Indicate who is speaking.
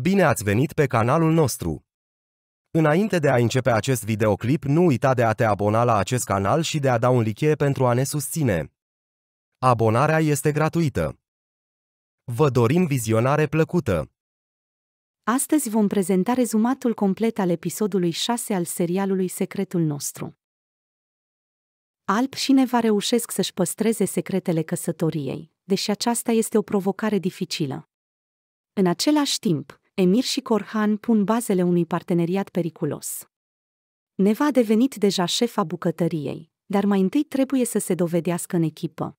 Speaker 1: Bine ați venit pe canalul nostru! Înainte de a începe acest videoclip, nu uita de a te abona la acest canal și de a da un like pentru a ne susține. Abonarea este gratuită. Vă dorim vizionare plăcută!
Speaker 2: Astăzi vom prezenta rezumatul complet al episodului 6 al serialului Secretul nostru. Alp și Neva reușesc să-și păstreze secretele căsătoriei, deși aceasta este o provocare dificilă. În același timp, Emir și Corhan pun bazele unui parteneriat periculos. Neva a devenit deja șefa bucătăriei, dar mai întâi trebuie să se dovedească în echipă.